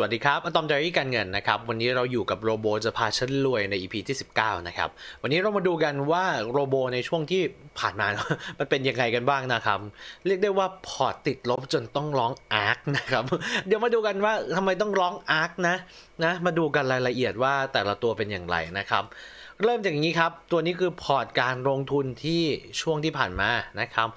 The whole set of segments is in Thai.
สวัสดีครับอตอมไดรี่การเงินนะครับ วันนี้เราอยู่กับโรโบจะพาฉันรวยใน EP ที่19นะครับ วันนี้เรามาดูกันว่าโรโบในช่วงที่ผ่านมา มันเป็นยังไงกันบ้างนะครับ เรียกได้ว่าพอร์ตติดลบจนต้องร้องอาร์คนะครับ เดี๋ยวมาดูกันว่าทำไมต้องร้องอาร์คนะ นะ มาดูกันรายละเอียดว่าแต่ละตัวเป็นอย่างไรนะครับเริ่มจากอย่างนี้ครับ ตัวนี้คือพอร์ตการลงทุนที่ช่วงที่ผ่านมานะครับ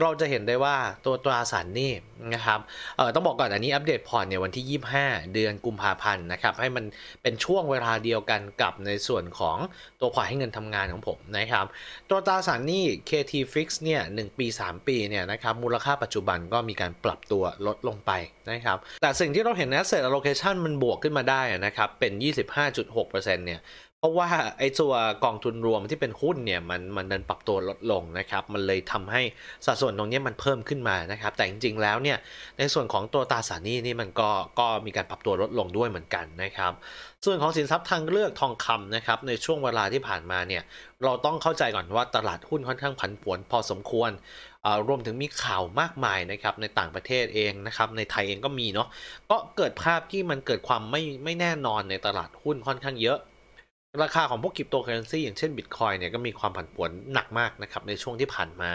เราจะเห็นได้ว่าตัวตราสารนี่นะครับ เออต้องบอกก่อนอันนี้อัปเดตพอร์ตเนี่ยวันที่ 25 เดือนกุมภาพันธ์นะครับ ให้มันเป็นช่วงเวลาเดียวกันกับในส่วนของตัวพอร์ตให้เงินทำงานของผมนะครับ ตัวตราสารนี่ KT Fix เนี่ย1ปี 3 ปีเนี่ยนะครับมูลค่าปัจจุบันก็มีการปรับตัวลดลงไปนะครับ แต่สิ่งที่เราเห็น asset allocation มันบวกขึ้นมาได้นะครับเป็น25.6%เนี่ยเพราะว่าไอ้ตัวกองทุนรวมที่เป็นหุ้นเนี่ยมันมันเดินปรับตัวลดลงนะครับมันเลยทำให้สัดส่วนตรงนี้มันเพิ่มขึ้นมานะครับแต่จริงๆแล้วเนี่ยในส่วนของตัวตราสารนี้นี่มันก็ก็มีการปรับตัวลดลงด้วยเหมือนกันนะครับส่วนของสินทรัพย์ทางเลือกทองคำนะครับในช่วงเวลาที่ผ่านมาเนี่ยเราต้องเข้าใจก่อนว่าตลาดหุ้นค่อนข้างผันผวนพอสมควรรวมถึงมีข่าวมากมายนะครับในต่างประเทศเองนะครับในไทยเองก็มีเนาะก็เกิดภาพที่มันเกิดความไม่ไม่แน่นอนในตลาดหุ้นค่อนข้างเยอะราคาของพวกคริปโตเคอเรนซีอย่างเช่นบิตคอยเนี่ยก็มีความผันผวนหนักมากนะครับ ในช่วงที่ผ่านมา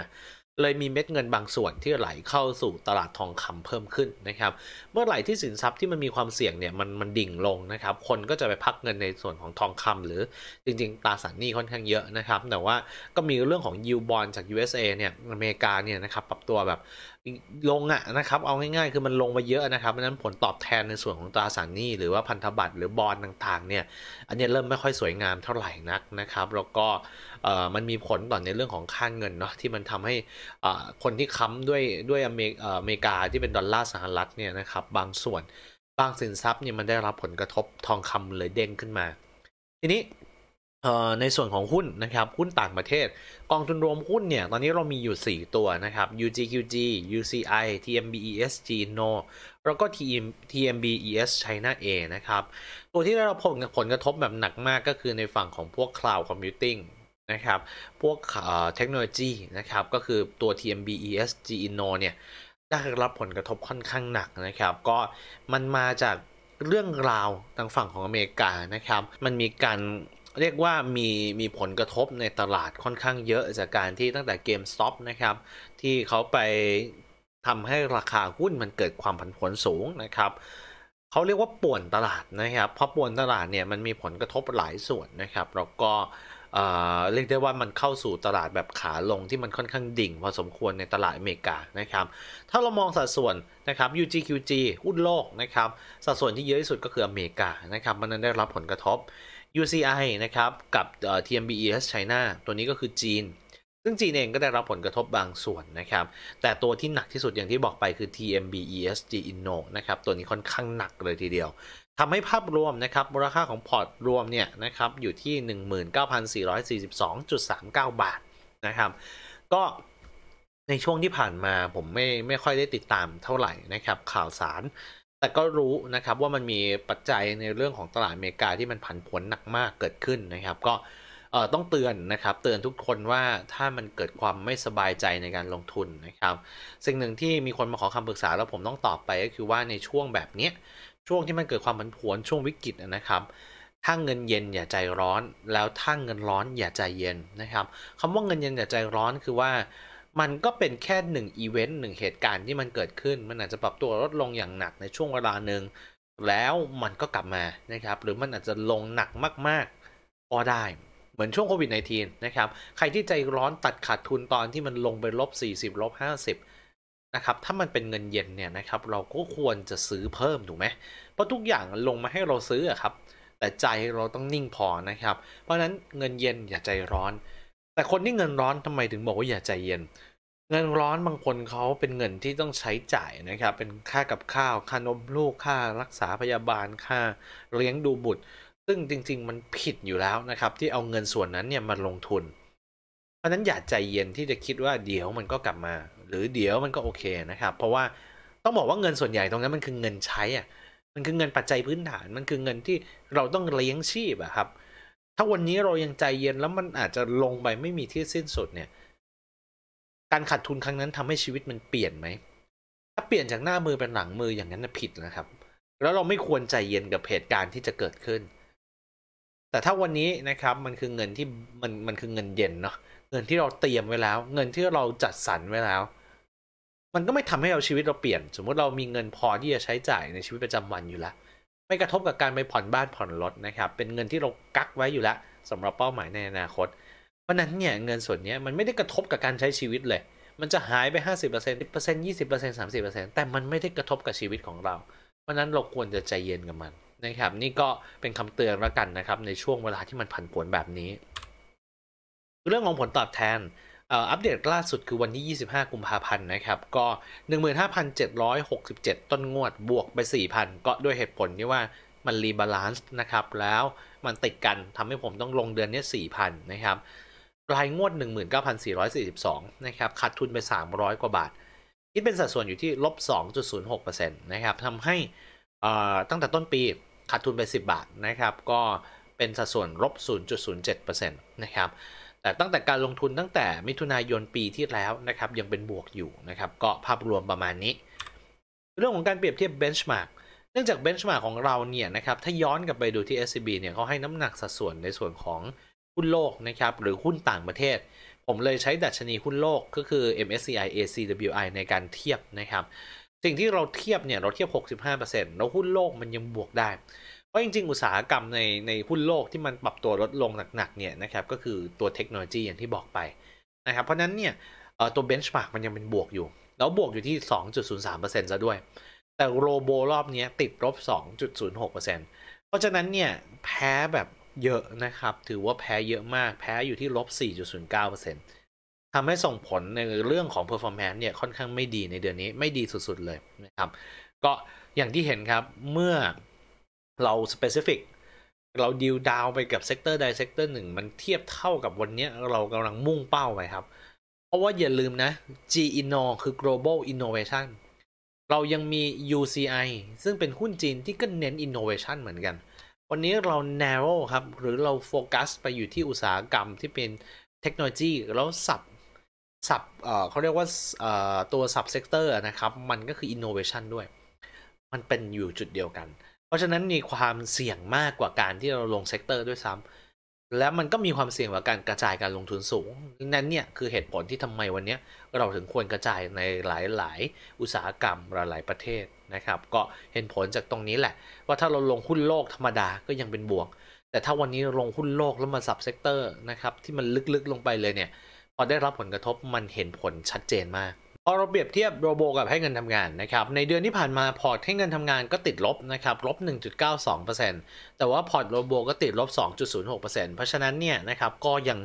เลยมีเม็ดเงินบางส่วนที่ไหลเข้าสู่ตลาดทองคำเพิ่มขึ้นนะครับ เมื่อไหร่ที่สินทรัพย์ที่มันมีความเสี่ยงเนี่ยมันมันดิ่งลงนะครับ คนก็จะไปพักเงินในส่วนของทองคำหรือจริง ๆตราสารหนี้ค่อนข้างเยอะนะครับ แต่ว่าก็มีเรื่องของยูบอลจาก USA เนี่ยอเมริกาเนี่ยนะครับ ปรับตัวแบบลงอะนะครับเอาง่ายๆ คือมันลงมาเยอะนะครับเพราะนั้นผลตอบแทนในส่วนของตราสารหนี้หรือว่าพันธบัตรหรือบอลต่างๆเนี่ยอันนี้เริ่มไม่ค่อยสวยงามเท่าไหร่นักนะครับแล้วก็มันมีผลต่อในเรื่องของค่างเงินเนาะที่มันทำให้คนที่ค้าด้วยด้วยอเมริกาที่เป็นดอลลาร์สหรัฐเนี่ยนะครับบางส่วนบางสินทรัพย์เนี่ยมันได้รับผลกระทบทองคำเลยเด้งขึ้นมา ทีนี้ในส่วนของหุ้นนะครับหุ้นต่างประเทศ กองทุนรวมหุ้นเนี่ยตอนนี้เรามีอยู่ 4 ตัวนะครับ UGQG UCI TMB ESG No แล้วก็ TMB ES China A นะครับ ตัวที่ได้รับผลผลกระทบแบบหนักมากก็คือในฝั่งของพวก Cloud Computing นะครับพวกเทคโนโลยีนะครับก็คือตัว TMB ESG Inno เนี่ยได้รับผลกระทบค่อนข้างหนักนะครับ ก็มันมาจากเรื่องราวทางฝั่งของอเมริกานะครับมันมีการเรียกว่ามีมีผลกระทบในตลาดค่อนข้างเยอะจากการที่ตั้งแต่เกมสต็อปนะครับที่เขาไปทำให้ราคาหุ้นมันเกิดความผันผวนสูงนะครับเขาเรียกว่าป่วนตลาดนะครับเพราะป่วนตลาดเนี่ยมันมีผลกระทบหลายส่วนนะครับแล้วก็เรียกได้ว่ามันเข้าสู่ตลาดแบบขาลงที่มันค่อนข้างดิ่งพอสมควรในตลาดอเมริกานะครับถ้าเรามองสัดส่วนนะครับ UGQG หุ้นโลกนะครับสัดส่วนที่เยอะที่สุดก็คืออเมริกานะครับมันนั้นได้รับผลกระทบ UCI นะครับ กับ TMBES China ตัวนี้ก็คือจีนซึ่งจีนเองก็ได้รับผลกระทบบางส่วนนะครับ แต่ตัวที่หนักที่สุดอย่างที่บอกไปคือ TMBES G Inno นะครับ ตัวนี้ค่อนข้างหนักเลยทีเดียวทำให้ภาพรวมนะครับมูลค่าของพอร์ตรวมเนี่ยนะครับอยู่ที่ 19,442.39 บาทนะครับ ก็ในช่วงที่ผ่านมาผมไม่ไม่ค่อยได้ติดตามเท่าไหร่นะครับข่าวสารแต่ก็รู้นะครับว่ามันมีปัจจัยในเรื่องของตลาดอเมริกาที่มันผันผวนหนักมากเกิดขึ้นนะครับ ก็ต้องเตือนนะครับเตือนทุกคนว่าถ้ามันเกิดความไม่สบายใจในการลงทุนนะครับ สิ่งหนึ่งที่มีคนมาขอคำปรึกษาแล้วผมต้องตอบไปก็คือว่าในช่วงแบบนี้ช่วงที่มันเกิดความผันผวนช่วงวิกฤตนะครับถ้าเงินเย็นอย่าใจร้อนแล้วถ้าเงินร้อนอย่าใจเย็นนะครับคำว่าเงินเย็นอย่าใจร้อนคือว่ามันก็เป็นแค่หนึ่งอีเวนต์หนึ่งเหตุการณ์ที่มันเกิดขึ้น มันอาจจะปรับตัวลดลงอย่างหนักในช่วงเวลาหนึ่ง แล้วมันก็กลับมานะครับ หรือมันอาจจะลงหนักมากๆก็ได้ เหมือนช่วงโควิด -19 นะครับ ใครที่ใจร้อนตัดขาดทุนตอนที่มันลงไปลบ 40 ลบ 50นะครับถ้ามันเป็นเงินเย็นเนี่ยนะครับ เราก็ควรจะซื้อเพิ่มถูกไหมเพราะทุกอย่างลงมาให้เราซื้อครับแต่ใจเราต้องนิ่งพอนะครับเพราะนั้นเงินเย็นอย่าใจร้อนแต่คนที่เงินร้อนทำไมถึงบอกว่าอย่าใจเย็น เงินร้อนบางคนเขาเป็นเงินที่ต้องใช้จ่ายนะครับ เป็นค่ากับข้าว ค่านมลูกค่ารักษาพยาบาลค่า เลี้ยงดูบุตร ซึ่งจริง ๆ มันผิดอยู่แล้วนะครับ ที่เอาเงินส่วนนั้นเนี่ยมาลงทุน เพราะนั้นอย่าใจเย็นที่จะคิดว่าเดี๋ยวมันก็กลับมา หรือเดี๋ยวมันก็โอเคนะครับ เพราะว่าต้องบอกว่าเงินส่วนใหญ่ตรงนั้นมันคือเงินใช้อ่ะมันคือเงินปัจจัยพื้นฐาน มันคือเงินที่เราต้องเลี้ยงชีพอะครับถ้าวันนี้เรายังใจเย็นแล้วมันอาจจะลงไปไม่มีที่สิ้นสุดเนี่ย การขาดทุนครั้งนั้นทำให้ชีวิตมันเปลี่ยนไหมถ้าเปลี่ยนจากหน้ามือเป็นหลังมืออย่างนั้นผิดนะครับแล้วเราไม่ควรใจเย็นกับเหตุการณ์ที่จะเกิดขึ้น แต่ถ้าวันนี้นะครับ มันคือเงินที่มันมันคือเงินเย็นเนาะเงินที่เราเตรียมไว้แล้ว เงินที่เราจัดสรรไว้แล้ว มันก็ไม่ทำให้เราชีวิตเราเปลี่ยน สมมติเรามีเงินพอที่จะใช้จ่ายในชีวิตประจำวันอยู่แล้วไม่กระทบกับการไปผ่อนบ้านผ่อนรถนะครับ เป็นเงินที่เรากักไว้อยู่แล้วสำหรับเป้าหมายในอนาคต เพราะนั้นเนี่ยเงินส่วนนี้มันไม่ได้กระทบกับการใช้ชีวิตเลย มันจะหายไป 50% 10% 20% 30%แต่มันไม่ได้กระทบกับชีวิตของเราเพราะนั้นเราควรจะใจเย็นกับมันนะครับนี่ก็เป็นคำเตือนแล้วกันนะครับในช่วงเวลาที่มันผันผวนแบบนี้เรื่องของผลตอบแทนอัปเดตล่าสุดคือวันที่ 25 กุมภาพันธ์นะครับ ก็ 15,767 ต้นงวด บวกไป 4,000 ก็ด้วยเหตุผลที่ว่ามันรีบาลานซ์นะครับ แล้วมันติดกันทำให้ผมต้องลงเดือนนี้ 4,000 นะครับ รายงวด 19,442 นะครับ ขาดทุนไป 300 กว่าบาท คิดเป็นสัดส่วนอยู่ที่ลบ 2.06%นะครับ ทำให้ตั้งแต่ต้นปีขาดทุนไป 10 บาทนะครับ ก็เป็นสัดส่วนลบ0.07%นะครับแต่ตั้งแต่การลงทุนตั้งแต่มิถุนายนปีที่แล้วนะครับยังเป็นบวกอยู่นะครับก็ภาพรวมประมาณนี้ เรื่องของการเปรียบเทียบเบนช์มาร์กเนื่องจากเบนช์มาร์กของเราเนี่ยนะครับถ้าย้อนกลับไปดูที่ SCB เนี่ยเขาให้น้ำหนักสัดส่วนในส่วนของหุ้นโลกนะครับหรือหุ้นต่างประเทศ ผมเลยใช้ดัชนีหุ้นโลกก็คือ MSCI ACWI ในการเทียบนะครับสิ่งที่เราเทียบเนี่ยเราเทียบ 65%แล้วหุ้นโลกมันยังบวกได้พราะจริงๆอุตสาหกรรมในในหุ้นโลกที่มันปรับตัวลดลงหนักๆเนี่ยนะครับก็คือตัวเทคโนโลยีอย่างที่บอกไปนะครับเพราะนั้นเนี่ยตัวเบนช์มาร์กมันยังเป็นบวกอยู่ แล้วบวกอยู่ที่ 2.03%ซะด้วย แต่โรโบรอบนี้ติดลบ2.06%เพราะฉะนั้นเนี่ยแพ้แบบเยอะนะครับ ถือว่าแพ้เยอะมากแพ้อยู่ที่ลบ4.09%ทำให้ส่งผลในเรื่องของ performance เนี่ยค่อนข้างไม่ดีในเดือนนี้ไม่ดีสุด ๆเลยนะครับก็อย่างที่เห็นครับเมื่อเราสเปซิฟิกเราดิวดาวไปกับเซกเตอร์ใดเซกเตอร์หนึ่งมันเทียบเท่ากับวันนี้เรากำลังมุ่งเป้าไปครับ เพราะว่าอย่าลืมนะ G Inno คือ global innovation เรายังมี UCI ซึ่งเป็นหุ้นจีนที่ก็เน้น innovation เหมือนกัน วันนี้เรา narrow ครับ หรือเราโฟกัส ไปอยู่ที่อุตสาหกรรมที่เป็นเทคโนโลยี แล้วสับสับเขาเรียกว่าตัวสับเซกเตอร์นะครับ มันก็คือ innovation ด้วย มันเป็นอยู่จุดเดียวกันราะฉะนั้นมีความเสี่ยงมากกว่าการที่เราลงเซกเตอร์ด้วยซ้ำ และมันก็มีความเสี่ยงกว่าการกระจายการลงทุนสูงนั้นเนี่ยคือเหตุผลที่ทำไมวันนี้เราถึงควรกระจายในหลาย ๆ อุตสาหกรรมหลายๆประเทศนะครับ ก็เห็นผลจากตรงนี้แหละ ว่าถ้าเราลงหุ้นโลกธรรมดาก็ยังเป็นบวก แต่ถ้าวันนี้ลงหุ้นโลกแล้วมาสับเซกเตอร์นะครับที่มันลึก ๆ ลงไปเลยเนี่ยพอได้รับผลกระทบมันเห็นผลชัดเจนมากเอาเราเปรียบเทียบโรโบกับให้เงินทำงานนะครับในเดือนที่ผ่านมาพอร์ตให้เงินทำงานก็ติดลบนะครับลบ 1.92%แต่ว่าพอร์ตโรโบก็ติดลบ2.06%เพราะฉะนั้นเนี่ยนะครับก็ยัง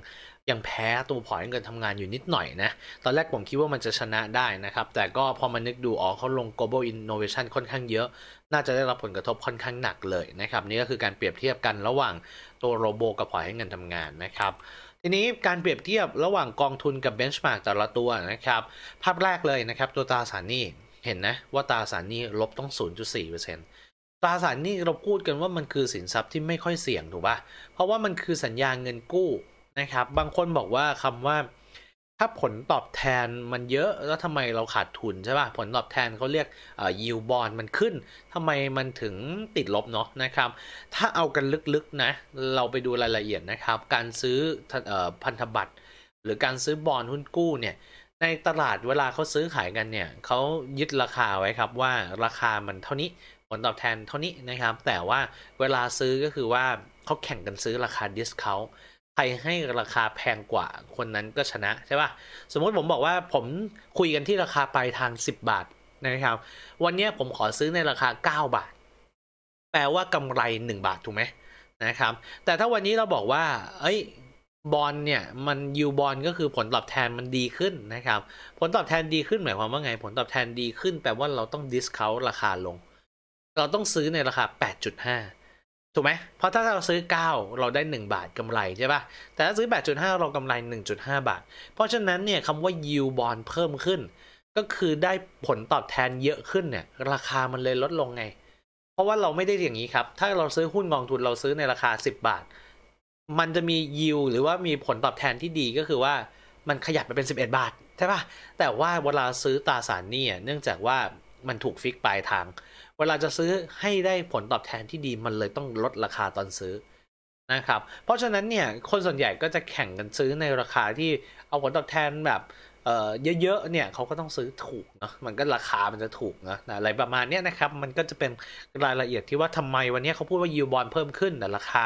ยังแพ้ตัวพอร์ตเงินทำงานอยู่นิดหน่อยนะตอนแรกผมคิดว่ามันจะชนะได้นะครับแต่ก็พอมานึกดูอ๋อเขาลง global innovation ค่อนข้างเยอะ น่าจะได้รับผลกระทบค่อนข้างหนักเลยนะครับนี่ก็คือการเปรียบเทียบกันระหว่างตัวโรโบกับพอร์ตให้เงินทำงานนะครับทีนี้ การเปรียบเทียบระหว่างกองทุนกับเบนช์ม็กแต่ละตัวนะครับภาพแรกเลยนะครับตัวตราสารหนี้เห็นนะว่าตราสารหนี้ลบต้อง0.4%ตราสารหนี้เราพูดกันว่ามันคือสินทรัพย์ที่ไม่ค่อยเสี่ยงถูกปะ่ะเพราะว่ามันคือสัญญาเงินกู้นะครับบางคนบอกว่าคำว่าถ้าผลตอบแทนมันเยอะแล้วทำไมเราขาดทุนใช่ป่ะผลตอบแทนเขาเรียกยิวบอลมันขึ้นทำไมมันถึงติดลบเนาะนะครับ ถ้าเอากันลึกๆนะเราไปดูรายละเอียดนะครับ การซื้อพันธบัตรหรือการซื้อบอลหุ้นกู้เนี่ย ในตลาดเวลาเขาซื้อขายกันเนี่ยเขายึดราคาไว้ครับว่าราคามันเท่านี้ผลตอบแทนเท่านี้นะครับ แต่ว่าเวลาซื้อก็คือว่าเขาแข่งกันซื้อราคาดิสเคาครให้ราคาแพงกว่าคนนั้นก็ชนะใช่ป่ะ สมมติผมบอกว่าผมคุยกันที่ราคาปลายทาง 10 บาทนะครับ วันนี้ผมขอซื้อในราคา 9 บาท แปลว่ากำไร 1 บาท ถูกไหมนะครับ แต่ถ้าวันนี้เราบอกว่า เอ้ยบอลเนี่ยมันยูบอลก็คือผลตอบแทนมันดีขึ้นนะครับ ผลตอบแทนดีขึ้นหมายความว่าไง ผลตอบแทนดีขึ้นแปลว่าเราต้องดิสคาวราคาลง เราต้องซื้อในราคา8.5ถูกไหมเพราะถ้าเราซื้อ 9 เราได้ 1 บาทกำไรใช่ปะ่ะ แต่ถ้าซื้อ 8.5 เรากำไร 1.5 บาท เพราะฉะนั้นเนี่ยคำว่า yield bond เพิ่มขึ้น ก็คือได้ผลตอบแทนเยอะขึ้นเนี่ยราคามันเลยลดลงไง เพราะว่าเราไม่ได้อย่างนี้ครับ ถ้าเราซื้อหุ้นกองทุนเราซื้อในราคา 10 บาท มันจะมี yield หรือว่ามีผลตอบแทนที่ดีก็คือว่ามันขยับไปเป็น 11 บาทใช่ปะ่ะแต่ว่าเวลาซื้อตราสารนี่เนื่องจากว่ามันถูกฟิกปลายทาง เวลาจะซื้อให้ได้ผลตอบแทนที่ดีมันเลยต้องลดราคาตอนซื้อนะครับ เพราะฉะนั้นเนี่ยคนส่วนใหญ่ก็จะแข่งกันซื้อในราคาที่เอาผลตอบแทนแบบเยอะๆเนี่ยเขาก็ต้องซื้อถูกเนาะ มันก็ราคามันจะถูกนะอะไรประมาณนี้นะครับมันก็จะเป็นรายละเอียดที่ว่าทำไมวันนี้เขาพูดว่ายูบอลเพิ่มขึ้นแต่ราคา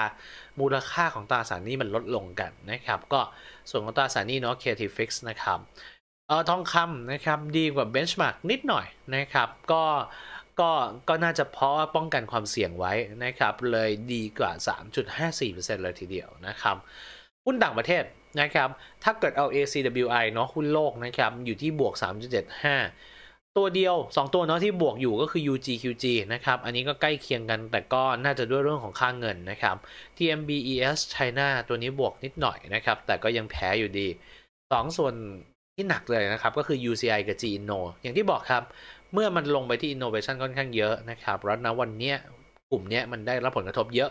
มูลค่าของตราสารนี้มันลดลงกันนะครับก็ส่วนของตราสารนี้เนาะฟ t f i x นะครับทองคำนะครับดีกว่าเบนช์มาร์กนิดหน่อยนะครับก็ก็ก็น่าจะเพราะว่าป้องกันความเสี่ยงไว้นะครับเลยดีกว่า 3.54%เลยทีเดียวนะครับหุ้นต่างประเทศนะครับถ้าเกิดเอา ACWI เนาะหุ้นโลกนะครับอยู่ที่บวก 3.75 ตัวเดียว 2 ตัวเนาะที่บวกอยู่ก็คือ UGQG นะครับอันนี้ก็ใกล้เคียงกันแต่ก็น่าจะด้วยเรื่องของค่างเงินนะครับ TMBES China ตัวนี้บวกนิดหน่อยนะครับแต่ก็ยังแพ้อยู่ดี 2 ส่วนที่หนักเลยนะครับก็คือ UCI กับ G i n o อย่างที่บอกครับเมื่อมันลงไปที่ Innovation ค่อนข้างเยอะนะครับรัฐนะวันนี้กลุ่มนี้มันได้รับผลกระทบเยอะ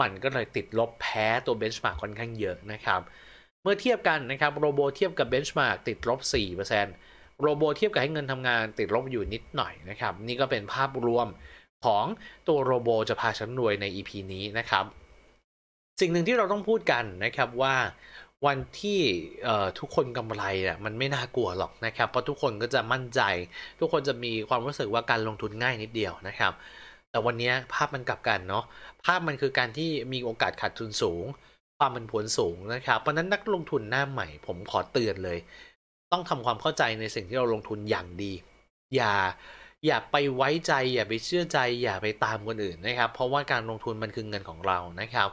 มันก็เลยติดลบแพ้ตัว Benchmark ค่อนข้างเยอะนะครับเมื่อเทียบกันนะครับโรโบเทียบกับ Benchmark ติดลบ 4%โรโบเทียบกับให้เงินทำงาน ติดลบอยู่นิดหน่อยนะครับนี่ก็เป็นภาพรวมของตัวโรโบจะพาฉันรวยใน EP นี้นะครับสิ่งหนึ่งที่เราต้องพูดกันนะครับว่าวันที่ทุกคนกำไรเนี่ยมันไม่น่ากลัวหรอกนะครับ เพราะทุกคนก็จะมั่นใจ ทุกคนจะมีความรู้สึกว่าการลงทุนง่ายนิดเดียวนะครับ แต่วันนี้ภาพมันกลับกันเนาะภาพมันคือการที่มีโอกาสขาดทุนสูง ความมันผลสูงนะครับ เพราะนั้นนักลงทุนหน้าใหม่ ผมขอเตือนเลย ต้องทำความเข้าใจในสิ่งที่เราลงทุนอย่างดี อย่า อย่าไปไว้ใจอย่าไปเชื่อใจอย่าไปตามคนอื่นนะครับ เพราะว่าการลงทุนมันคือเงินของเรานะครับ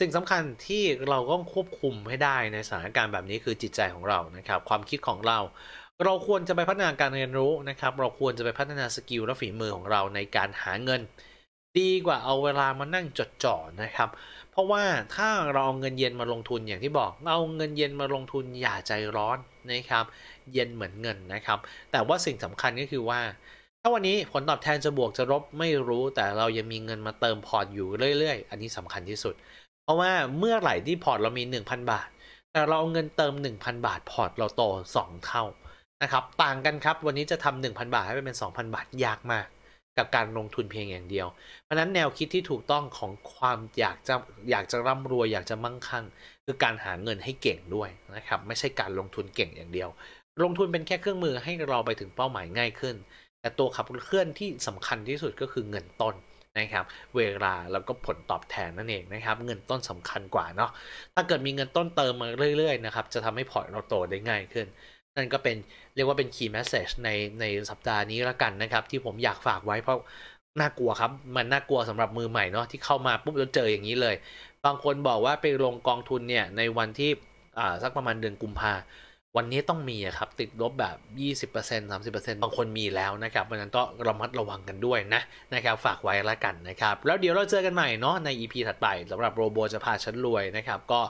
สิ่งสำคัญที่เราต้องควบคุมให้ได้ในสถานการณ์แบบนี้คือจิตใจของเรานะครับความคิดของเรา เราควรจะไปพัฒนาการเรียนรู้นะครับ เราควรจะไปพัฒนาสกิลและฝีมือของเราในการหาเงิน ดีกว่าเอาเวลามานั่งจดจ่อนะครับเพราะว่าถ้าเราเอาเงินเย็นมาลงทุนอย่างที่บอกเอาเงินเย็นมาลงทุนอย่าใจร้อนนะครับเย็นเหมือนเงินนะครับแต่ว่าสิ่งสำคัญก็คือว่า ถ้าวันนี้ผลตอบแทนจะบวกจะลบไม่รู้ แต่เรายังมีเงินมาเติมพอร์ตอยู่เรื่อย ๆ อันนี้สำคัญที่สุดเพราะว่าเมื่อไหร่ที่พอร์ตเรามี 1,000 บาทแต่เราเอาเงินเติม 1,000 บาทพอร์ต เราโต2 เท่านะครับต่างกันครับ วันนี้จะทำ 1,000 บาทให้เป็น2,000 บาทยากมากกับการลงทุนเพียงอย่างเดียว เพราะนั้นแนวคิดที่ถูกต้องของความอยากจะอยากจะร่ำรวยอยากจะมั่งคั่ง คือการหาเงินให้เก่งด้วยนะครับไม่ใช่การลงทุนเก่งอย่างเดียว ลงทุนเป็นแค่เครื่องมือให้เราไปถึงเป้าหมายง่ายขึ้น แต่ตัวขับเคลื่อนที่สำคัญที่สุดก็คือเงินต้นนะครับเวลาแล้วก็ผลตอบแทนนั่นเองนะครับ เงินต้นสำคัญกว่าเนาะถ้าเกิดมีเงินต้นเติมมาเรื่อยๆนะครับจะทำให้พอร์ตเราโตได้ง่ายขึ้น นั่นก็เป็นเรียกว่าเป็น key message ในในสัปดาห์นี้ละกันนะครับ ที่ผมอยากฝากไว้เพราะน่ากลัวครับ มันน่ากลัวสำหรับมือใหม่เนาะที่เข้ามาปุ๊บแล้วเจออย่างนี้เลย บางคนบอกว่าไปลงกองทุนเนี่ยในวันที่อ่าสักประมาณเดือนกุมภาพันธ์วันนี้ต้องมีครับติดลบแบบ20% 30%บางคนมีแล้วนะครับวันนั้นก็ระมัดระวังกันด้วยนะนะครับฝากไว้ละกันนะครับแล้วเดี๋ยวเราเจอกันใหม่เนาะใน EP ถัดไปสำหรับโรโบจะพาฉันรวยนะครับก็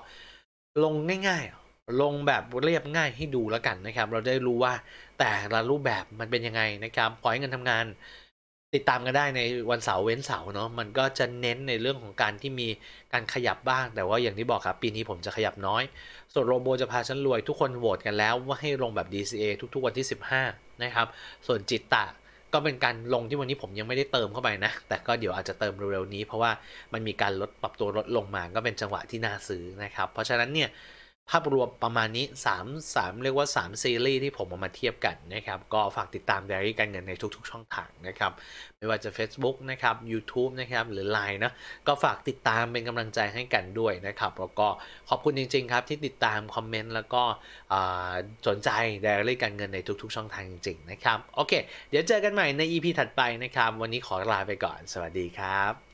ลงง่ายๆ ลงแบบเรียบง่ายให้ดูแล้วกันนะครับ เราได้รู้ว่าแต่ละรูปแบบมันเป็นยังไงนะครับขอให้เงินทำงานติดตามกันได้ในวันเสาร์เว้นเสาร์เนาะมันก็จะเน้นในเรื่องของการที่มีการขยับบ้าง แต่ว่าอย่างที่บอกครับ ปีนี้ผมจะขยับน้อยส่วนโรโบจะพาฉันรวยทุกคนโหวตกันแล้วว่าให้ลงแบบ DCA ทุกๆวันที่ 15นะครับ ส่วนจิตตะ ก็เป็นการลงที่วันนี้ผมยังไม่ได้เติมเข้าไปนะ แต่ก็เดี๋ยวอาจจะเติมเร็วๆนี้ เพราะว่ามันมีการลดปรับตัวลดลงมาก็เป็นจังหวะที่น่าซื้อนะครับ เพราะฉะนั้นเนี่ยภาพรวมประมาณนี้ 3 3 เรียกว่า3ซีรีส์ที่ผมเอามาเทียบกันนะครับก็ฝากติดตามไดอารี่การเงินในทุก ๆ ช่องทางนะครับ ไม่ว่าจะ Facebook นะครับยู u t u b e นะครับหรือ Line นะก็ฝากติดตามเป็นกำลังใจให้กันด้วยนะครับแล้วก็ขอบคุณจริงๆครับที่ติดตามคอมเมนต์แล้วก็สนใจไดอารี่การเงินในทุกๆ ช่องทางจริงๆนะครับโอเค เดี๋ยวเจอกันใหม่ใน EP ถัดไปนะครับวันนี้ขอลาไปก่อน สวัสดีครับ